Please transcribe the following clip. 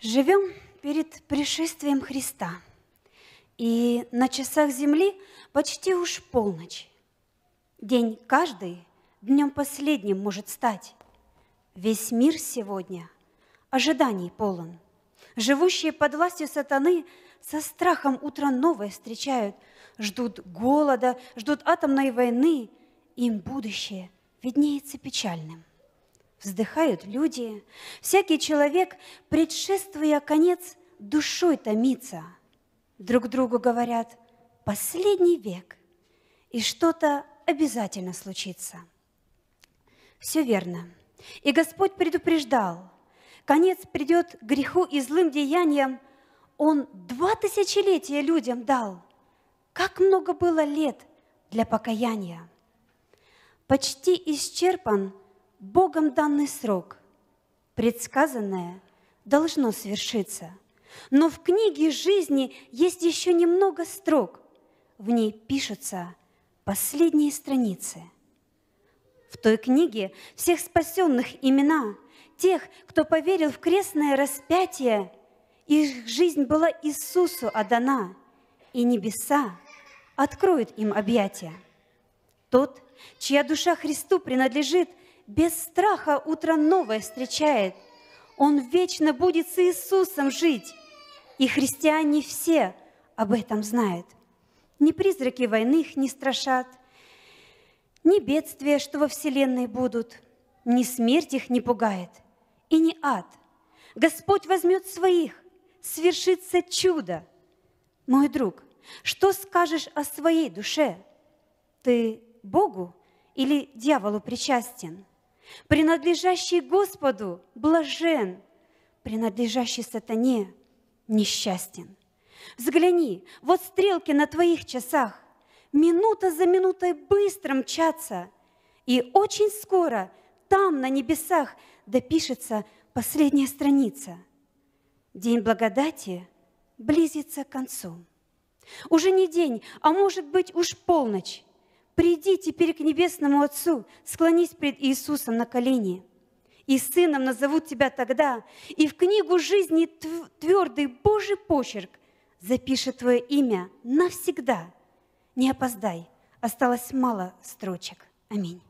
Живем перед пришествием Христа, и на часах земли почти уж полночь. День каждый днем последним может стать. Весь мир сегодня ожиданий полон. Живущие под властью сатаны со страхом утро новое встречают, ждут голода, ждут атомной войны, им будущее виднеется печальным вздыхают люди, всякий человек, предшествуя конец, душой томится. Друг другу говорят «последний век», и что-то обязательно случится. Все верно. И Господь предупреждал, конец придет греху и злым деяниям. Он два тысячелетия людям дал. Как много было лет для покаяния. Почти исчерпан – Богом данный срок. Предсказанное должно свершиться. Но в книге жизни есть еще немного строк. В ней пишутся последние страницы. В той книге всех спасенных имена, тех, кто поверил в крестное распятие, их жизнь была Иисусу отдана, и небеса откроют им объятия. Тот, чья душа Христу принадлежит – без страха утро новое встречает. Он вечно будет с Иисусом жить. И христиане все об этом знают. Ни призраки войны их не страшат, ни бедствия, что во Вселенной будут, ни смерть их не пугает, и ни ад. Господь возьмет своих, свершится чудо. Мой друг, что скажешь о своей душе? Ты Богу или дьяволу причастен? Принадлежащий Господу блажен, принадлежащий сатане несчастен. Взгляни, вот стрелки на твоих часах, минута за минутой быстро мчатся, и очень скоро там, на небесах, допишется последняя страница. День благодати близится к концу. Уже не день, а может быть уж полночь. Приди теперь к Небесному Отцу, склонись пред Иисусом на колени. И сыном назовут тебя тогда, и в книгу жизни твердый Божий почерк запишет твое имя навсегда. Не опоздай, осталось мало строчек. Аминь.